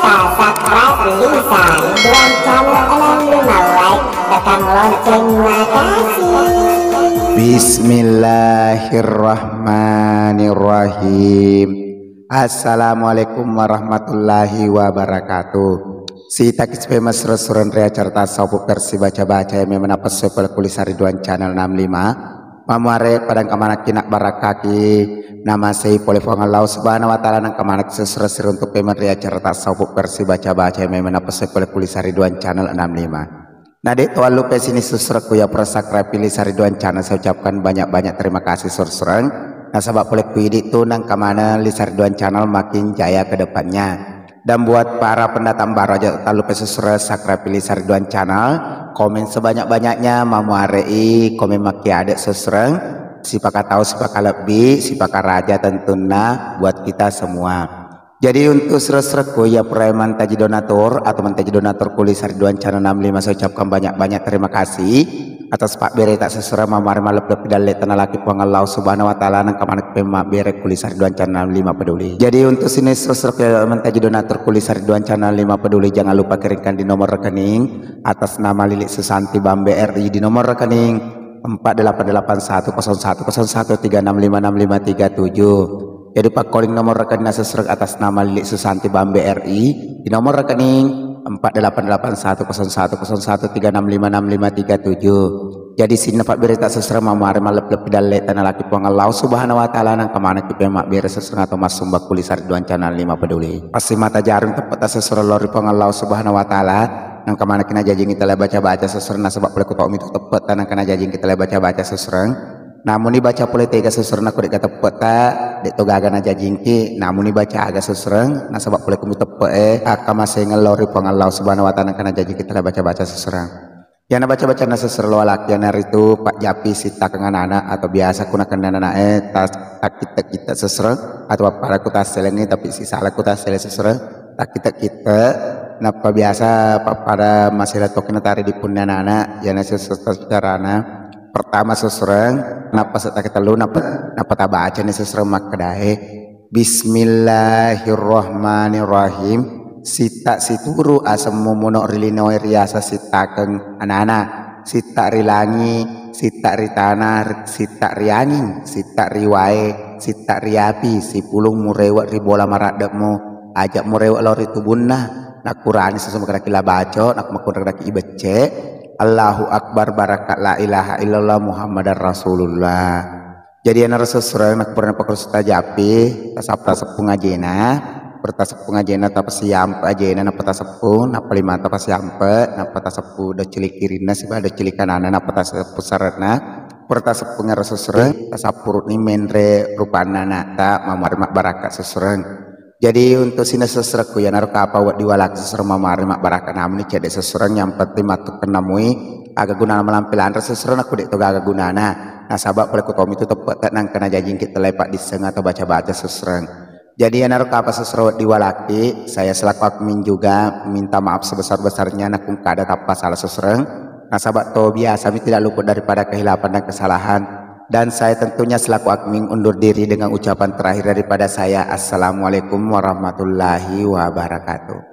subscribe, and new sign Bilang lima like tekan lonceng makasih Bismillahirrahmanirrahim Assalamualaikum warahmatullahi wabarakatuh Si Sita famous restoran Ria Carta Saupu Persi Baca Baca yang menapas Sepel Kulisari Duan Channel 65 mamare padang kamanak kinak barakaki nama sei pole Allah subhanahu wa taala nang kamanak untuk pemerintah cerita saupuk versi baca-baca memang apa sei pole kulisari duan channel 65 Nah dek tuan lupa sini susreku ya persakra pilih sari duan channel saya ucapkan banyak-banyak terima kasih susreng Nah sahabat pulek pidi tuh nang kemana lisar duan channel makin jaya ke depannya dan buat para pendatang baru aja lupa pesusura sakra pilih sarduan channel komen sebanyak-banyaknya mamu arei komen maki adek sesereng sipaka tahu sipaka lebih sipaka raja tentunya buat kita semua jadi untuk seres-sereku ya preman taji donatur atau mentaji donatur kulis sarduan channel 65 saya ucapkan banyak-banyak terima kasih atas pak bere tak sesera mamar malap dap dalek tanah laki puang Allah subhanahu wa ta'ala nang kamanak pema bere kulisar duan channel 5 peduli jadi untuk sini sesera ke mentaji donatur kulisar duan channel 5 peduli jangan lupa kirimkan di nomor rekening atas nama Lilik Susanti Bam BRI di nomor rekening tujuh jadi pak calling nomor rekening sesera atas nama Lilik Susanti Bam BRI di nomor rekening 48810101365657. Jadi sini nampak berita sesra mama arema malap lebih dalle tanah laki puang Allah subhanahu wa ta'ala nang kemana kita mak biar seserah atau mas sumbak kulisar duan channel lima peduli. Pasti mata jarum tepat sesra lori puang Allah subhanahu wa ta'ala nang kemana kena jajing kita baca baca seserah nasabak pelaku tau mitu tepat tanah kena jajing kita baca baca seserah namun dibaca pula tega sesereng aku dikata kata peta dek toga agan aja jingki namun dibaca agak sesereng nah sebab pula kumi tepe eh masih ngelori pengalau subhanahu wa ta'ala karena jaji kita baca-baca sesereng yang nah baca-baca na seserlo alak yang nari itu pak japi sita kengan anak atau biasa kuna kena anak eh tas tak kita kita sesereng atau apa aku tas selengi tapi sisa aku tas seleng sesereng tak kita kita napa nah, biasa pak pada masih ada token tari di punya anak yang nah sesereng secara anak pertama sesereng kenapa setelah kita lu napa napa tak baca nih sesereng kedai. Bismillahirrahmanirrahim sita situru asam mumunok rilinoi e riasa sita keng anak-anak sita rilangi sita ritana sita rianing, sita riwae sita riapi si pulung murewak ribola maradakmu ajak murewak lori tubunna nak kurani sesama kira kira baco nak makun kira ibecek Allahu Akbar barakat la ilaha illallah Muhammadar Rasulullah. Jadi anak sesuai anak pernah pakar suta japi, tasapra sepung ajena, pertasepung ajena tapa siampe ajena napa sepung, napa lima tapa siampe, napa sepung, da cilik kirina siba da cilik kanana nah, napa tasepu sarana, pertasepung anak tak tasapurut ni menre rupana nata mamar barakat sesuai jadi untuk sini seserku ya naruh apa buat diwalak seser hari mak barakan hamni cede seserang yang penting matuk kenamui agak guna melampilan seserang aku dek tuh agak gunana nah, nah sabak ku komit itu tepat tenang kena jajing kita lepak di seng atau baca baca seserang jadi ya naruh apa buat diwalaki saya selaku admin juga minta maaf sebesar besarnya nakung kada tapas salah seserang nah sahabat to biasa tidak luput daripada kehilapan dan kesalahan dan saya tentunya selaku admin undur diri dengan ucapan terakhir daripada saya Assalamualaikum warahmatullahi wabarakatuh